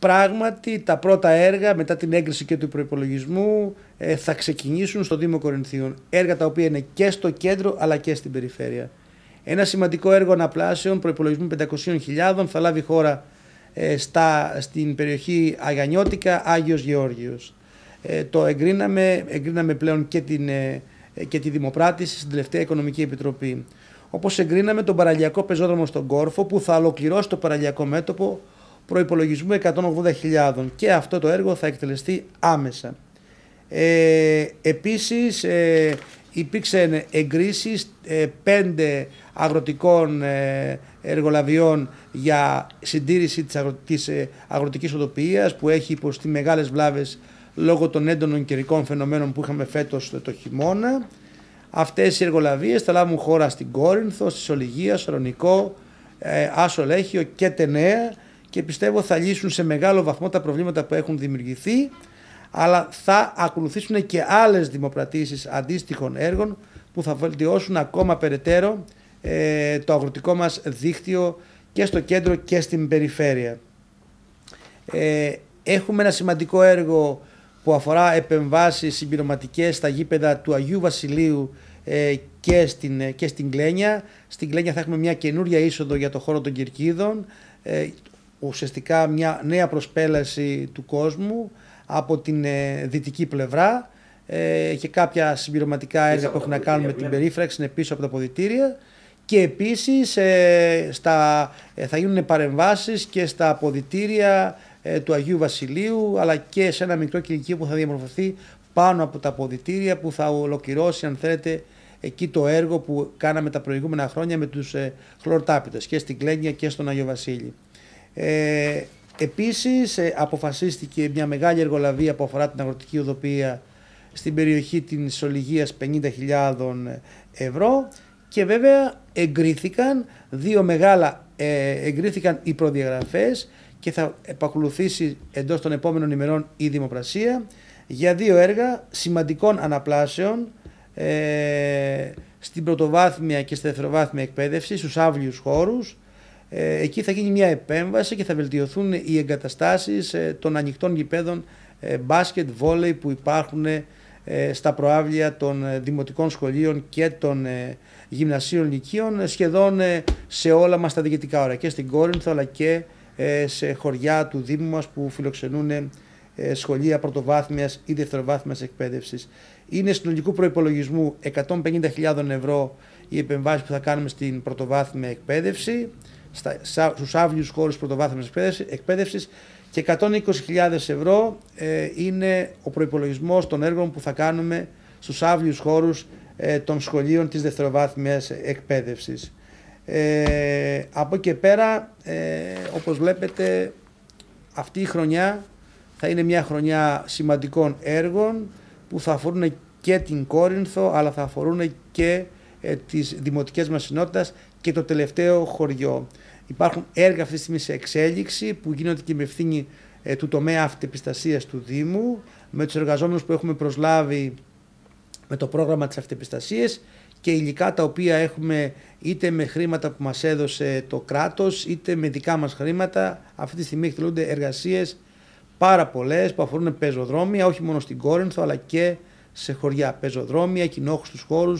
Πράγματι, τα πρώτα έργα μετά την έγκριση και του προπολογισμού ε, θα ξεκινήσουν στο Δήμο Κορινθίων. Έργα τα οποία είναι και στο κέντρο αλλά και στην περιφέρεια. Ένα σημαντικό έργο αναπλάσεων προπολογισμού 500.000 θα λάβει χώρα ε, στα, στην περιοχή Αγανιώτικα Άγιος Γεώργιος. Ε, το εγκρίναμε, εγκρίναμε πλέον και, την, ε, και τη Δημοπράτηση στην τελευταία Οικονομική Επιτροπή. Όπως εγκρίναμε τον παραλιακό πεζόδρομο στον Κόρφο που θα ολοκληρώσει το παραλιακό μέτωπο προϋπολογισμού 180.000 και αυτό το έργο θα εκτελεστεί άμεσα. Ε, επίσης ε, υπήρξαν εγκρίσεις ε, πέντε αγροτικών ε, εργολαβιών για συντήρηση της αγροτικής, ε, αγροτικής οδοποιίας που έχει υποστεί μεγάλες βλάβες λόγω των έντονων καιρικών φαινομένων που είχαμε φέτος το, χειμώνα. Αυτές οι εργολαβίες θα λάβουν χώρα στην Κόρινθο, στη Σολυγία, ε, Άσο Λέχιο και Τενέα και πιστεύω θα λύσουν σε μεγάλο βαθμό τα προβλήματα που έχουν δημιουργηθεί αλλά θα ακολουθήσουν και άλλες δημοπρατήσεις αντίστοιχων έργων που θα βελτιώσουν ακόμα περαιτέρω ε, το αγροτικό μας δίκτυο και στο κέντρο και στην περιφέρεια. Ε, έχουμε ένα σημαντικό έργο που αφορά επεμβάσεις συμπληρωματικές στα γήπεδα του Αγίου Βασιλείου ε, και, στην, ε, και στην Κλένια. Στην Κλένια θα έχουμε μια καινούρια είσοδο για το χώρο των Κυρκίδων ουσιαστικά μια νέα προσπέλαση του κόσμου από την ε, δυτική πλευρά ε, και κάποια συμπληρωματικά έργα που έχουν να κάνουν με την περίφραξη είναι πίσω από τα αποδητήρια ναι, και επίσης ε, στα, θα γίνουν παρεμβάσεις και στα αποδητήρια του Αγίου Βασιλείου αλλά και σε ένα μικρό κοινικείο που θα διαμορφωθεί πάνω από τα ποδητήρια που θα ολοκληρώσει αν θέλετε εκεί το έργο που κάναμε τα προηγούμενα χρόνια με τους χλωρτάπητες και στην Κλένια και στον Αγιο Βασίλειο. Ε, επίσης ε, αποφασίστηκε μια μεγάλη εργολαβία που αφορά την αγροτική οδοπία στην περιοχή της Ολυγία 50.000 ευρώ και βέβαια εγκρίθηκαν δύο μεγάλα ε, εγκρίθηκαν οι προδιαγραφές και θα επακολουθήσει εντός των επόμενων ημερών η δημοπρασία για δύο έργα σημαντικών αναπλάσεων ε, στην πρωτοβάθμια και στη δευτεροβάθμια εκπαίδευση στους αύλιους χώρους ε, εκεί θα γίνει μια επέμβαση και θα βελτιωθούν οι εγκαταστάσεις ε, των ανοιχτών γηπέδων ε, μπάσκετ, βόλεϊ που υπάρχουν στα προάβλια των δημοτικών σχολείων και των γυμνασίων λυκείων σχεδόν σε όλα μας τα διοικητικά ώρα και στην Κόρινθο αλλά και σε χωριά του Δήμου μας που φιλοξενούν σχολεία πρωτοβάθμιας ή δευτεροβάθμιας εκπαίδευσης. Είναι συνολικού προϋπολογισμού 150.000 ευρώ η επεμβαση που θα κάνουμε στην πρωτοβάθμια εκπαίδευση στου άβλιου χώρους πρωτοβάθμιας εκπαίδευσης και 120.000 ευρώ ε, είναι ο προπολογισμό των έργων που θα κάνουμε στους άβλιου χώρους ε, των σχολείων της δευτεροβάθμιας εκπαίδευσης. Ε, από και πέρα, ε, όπως βλέπετε, αυτή η χρονιά θα είναι μια χρονιά σημαντικών έργων που θα αφορούν και την Κόρινθο, αλλά θα αφορούν και ε, της δημοτικής μας και το τελευταίο χωριό. Υπάρχουν έργα αυτή τη στιγμή σε εξέλιξη που γίνονται και με ευθύνη ε, του τομέα αυτεπιστασίας του Δήμου με τους εργαζόμενους που έχουμε προσλάβει με το πρόγραμμα της αυτεπιστασίας και υλικά τα οποία έχουμε είτε με χρήματα που μας έδωσε το κράτος είτε με δικά μας χρήματα. Αυτή τη στιγμή εκτελούνται εργασίες πάρα πολλές που αφορούν πεζοδρόμια όχι μόνο στην Κόρινθο αλλά και σε χωριά πεζοδρόμια, κοινόχρηστους χώρου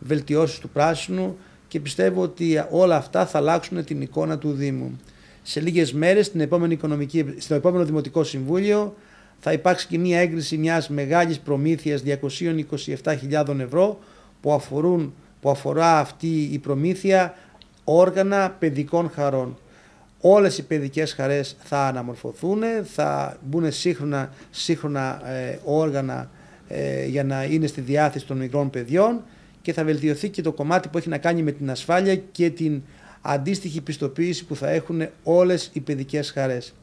βελτιώσεις του πράσινου και πιστεύω ότι όλα αυτά θα αλλάξουν την εικόνα του Δήμου. Σε λίγες μέρες, στην επόμενη οικονομική, στο επόμενο Δημοτικό Συμβούλιο, θα υπάρξει και μια έγκριση μιας μεγάλης προμήθειας 227.000 ευρώ που, αφορούν, που αφορά αυτή η προμήθεια όργανα παιδικών χαρών. Όλες οι παιδικές χαρές θα αναμορφωθούν, θα μπουν σύγχρονα, ε, όργανα ε, για να είναι στη διάθεση των μικρών παιδιών και θα βελτιωθεί και το κομμάτι που έχει να κάνει με την ασφάλεια και την αντίστοιχη πιστοποίηση που θα έχουν όλες οι παιδικές χαρές.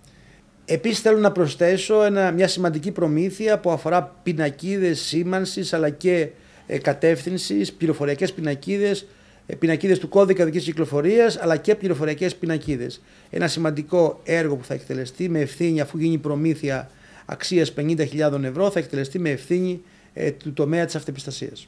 Επίσης θέλω να προσθέσω ένα, μια σημαντική προμήθεια που αφορά πινακίδες σήμανσης αλλά και ε, κατεύθυνσης, πληροφοριακές πινακίδες, ε, πινακίδες του κώδικα δικής κυκλοφορίας αλλά και πληροφοριακές πινακίδες. Ένα σημαντικό έργο που θα εκτελεστεί με ευθύνη αφού γίνει προμήθεια αξίας 50.000 ευρώ θα εκτελεστεί με ευθύνη ε, του τομέα της αυτεπιστασίας.